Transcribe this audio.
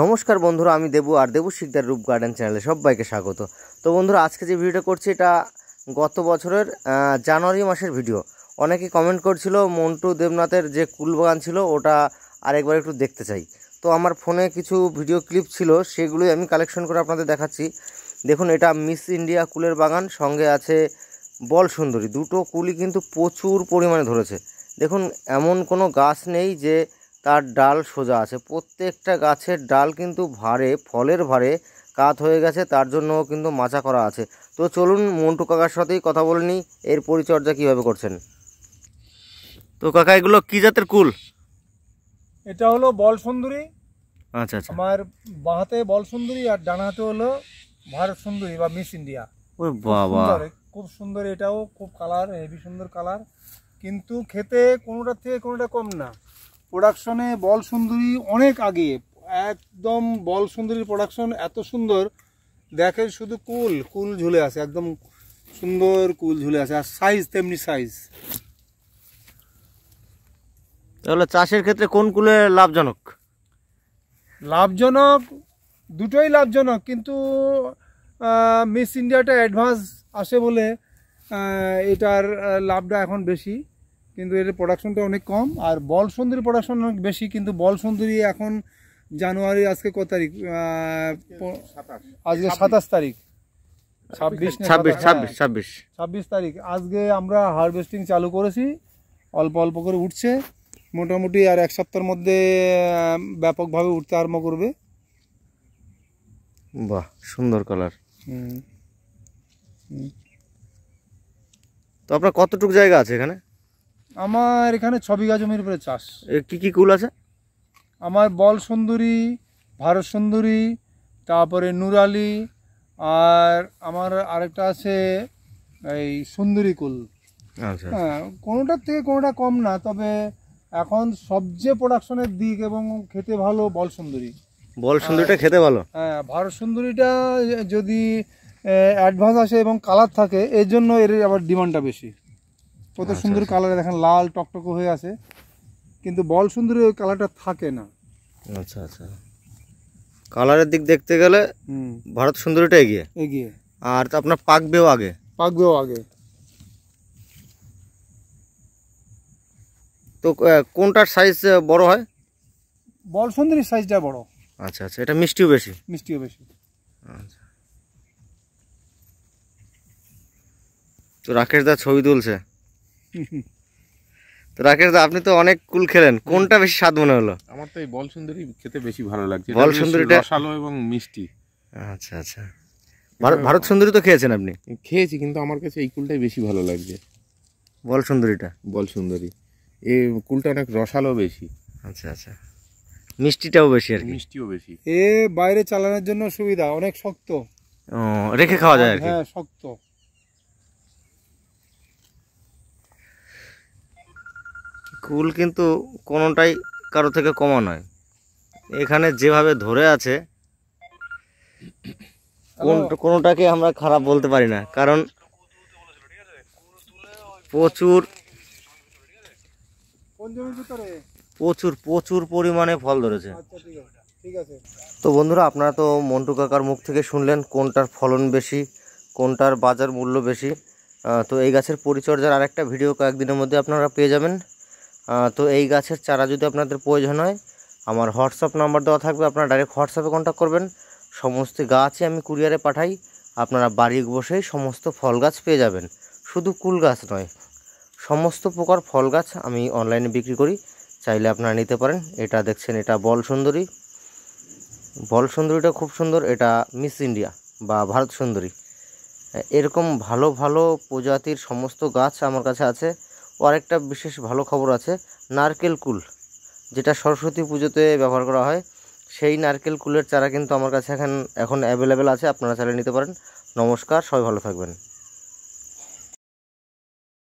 নমস্কার বন্ধুরা আমি দেবু আর দেবু শিকদার রূপ গার্ডেন চ্যানেলে সবাইকে স্বাগত তো বন্ধুরা আজকে যে ভিডিওটা করছি এটা গত বছরের জানুয়ারি মাসের ভিডিও অনেকে কমেন্ট করছিল মন্টু দেবনাথের যে কুলবাগান ছিল ওটা আরেকবার একটু দেখতে চাই তো আমার ফোনে কিছু ভিডিও ক্লিপ ছিল সেগুলোই আমি কালেকশন করে আপনাদের দেখাচ্ছি দেখুন এটা মিস ইন্ডিয়া কুলের বাগান সঙ্গে আছে বল সুন্দরী দুটো কুলই কিন্তু প্রচুর পরিমাণে ধরেছে দেখুন এমন কোনো গাছ নেই যে তার ডাল সোজা আছে প্রত্যেকটা গাছের ডাল কিন্তু ভারে ফলের ভারে কাত হয়ে গেছে তার জন্যও কিন্তু মাচা করা আছে তো চলুন মন্টু কাকার সাথেই কথা বলে নিই এর পরিচর্যা কিভাবে করছেন তো কাকা এগুলো কি জাতের কুল এটা হলো বল সুন্দরী আচ্ছা আচ্ছা আমার বাঁহাতে বল সুন্দরী আর ডানা হাতে হলো ভারত সুন্দরী বা মিস ইন্ডিয়া ওই বাবা খুব সুন্দর এটাও খুব কালার হেভি সুন্দর কালার কিন্তু খেতে কোনোটার থেকে কোনোটা কম না প্রোডাকশনে বল সুন্দরী অনেক আগে একদম বল সুন্দরীর প্রোডাকশন এত সুন্দর দেখেন শুধু কুল কুল ঝুলে আছে একদম সুন্দর কুল ঝুলে আছে আর সাইজ তেমনি সাইজ তাহলে চাষের ক্ষেত্রে কোন কুলে লাভজনক লাভজনক দুটোই লাভজনক কিন্তু মিস ইন্ডিয়াটা অ্যাডভান্স আসে বলে এটার লাভটা এখন বেশি কিন্তু এর প্রোডাকশনটা অনেক কম আর বল সুন্দরী প্রোডাকশন অনেক বেশি কিন্তু বল সুন্দরী এখন জানুয়ারি আজকে কত তারিখ আজকে সাতাশ তারিখ ছাব্বিশ ছাব্বিশ ছাব্বিশ ছাব্বিশ হ্যাঁ, ছাব্বিশ তারিখ আজকে আমরা হারভেস্টিং চালু করেছি অল্প অল্প করে উঠছে মোটামুটি আর এক সপ্তাহের মধ্যে ব্যাপকভাবে উঠতে আরম্ভ করবে বাহ সুন্দর কালার তো আপনার কতটুকু জায়গা আছে এখানে আমার এখানে ছ বিঘা জমির উপরে চাষ কি কি কুল আছে আমার বল সুন্দরী ভারত সুন্দরী তারপরে নুরালি আর আমার আরেকটা আছে এই সুন্দরী কুল আচ্ছা। হ্যাঁ কোনোটার থেকে কোনোটা কম না তবে এখন সবচেয়ে প্রোডাকশনের দিক এবং খেতে ভালো বল সুন্দরী বল সুন্দরীটা খেতে ভালো হ্যাঁ ভারত সুন্দরীটা যদি অ্যাডভান্স আসে এবং কালার থাকে এর জন্য এর আবার ডিমান্ডটা বেশি কত আচ্ছা, সুন্দর কালার আচ্ছা। দেখেন লাল টকটক হয়ে আছে কিন্তু বল সুন্দরী ওই কালারটা থাকে না আচ্ছা আচ্ছা কালারের দিক দেখতে গেলে ভারত সুন্দরীটা এগিয়ে এগিয়ে আর আপনার পাকবেও আগে পাকবেও আগে তো কোনটার সাইজ বড় হয় বল সুন্দরীর সাইজটা বড় আচ্ছা আচ্ছা এটা মিষ্টিও বেশি মিষ্টিও বেশি আচ্ছা তো রাকেশ দা ছবি তুলছে তো রাকেশ দা আপনি তো অনেক কুল খেলেন কোনটা বেশি স্বাদ মনে হলো আমার তো এই বল সুন্দরী খেতে বেশি ভালো লাগছে বল সুন্দরীটা রসালো এবং মিষ্টি আচ্ছা আচ্ছা ভারত সুন্দরী তো খেয়েছেন আপনি খেয়েছি কিন্তু আমার কাছে এই কুলটাই বেশি ভালো লাগছে বল সুন্দরীটা বল সুন্দরী এই কুলটা অনেক রসালো বেশি আচ্ছা আচ্ছা মিষ্টিটাও বেশি আর মিষ্টিও বেশি এ বাইরে চালানোর জন্য সুবিধা অনেক শক্ত রেখে খাওয়া যায় হ্যাঁ শক্ত কুল কিন্তু কোনোটাই কারো থেকে কমা নয় এখানে যেভাবে ধরে আছে কোনোটাকে আমরা খারাপ বলতে পারি না কারণ প্রচুর প্রচুর প্রচুর পরিমাণে ফল ধরেছে আচ্ছা, তো বন্ধুরা আপনারা তো মন্টু কাকার মুখ থেকে শুনলেন কোনটার ফলন বেশি কোনটার বাজার মূল্য বেশি তো এই গাছের পরিচর্যার আরেকটা ভিডিও কয়েকদিনের মধ্যে আপনারা পেয়ে যাবেন তো এই গাছের চারা যদি আপনাদের প্রয়োজন হয় আমার হোয়াটসঅ্যাপ নাম্বার দেওয়া থাকবে আপনারা ডাইরেক্ট হোয়াটসঅ্যাপে কন্ট্যাক্ট করবেন সমস্ত গাছই আমি কুরিয়ারে পাঠাই আপনারা বাড়ি বসেই সমস্ত ফল গাছ পেয়ে যাবেন শুধু কুল গাছ নয় সমস্ত প্রকার ফল গাছ আমি অনলাইনে বিক্রি করি চাইলে আপনারা নিতে পারেন এটা দেখছেন এটা বল সুন্দরী বল সুন্দরীটা খুব সুন্দর এটা মিস ইন্ডিয়া বা ভারত সুন্দরী এরকম ভালো ভালো প্রজাতির সমস্ত গাছ আমার কাছে আছে ও আরেকটা বিশেষ ভালো খবর আছে নারকেল কুল যেটা সরস্বতী পুজোতে ব্যবহার করা হয় সেই নারকেল কুলের চারা কিন্তু আমার কাছে এখন এখন অ্যাভেলেবেল আছে আপনারা চালিয়ে নিতে পারেন নমস্কার সবাই ভালো থাকবেন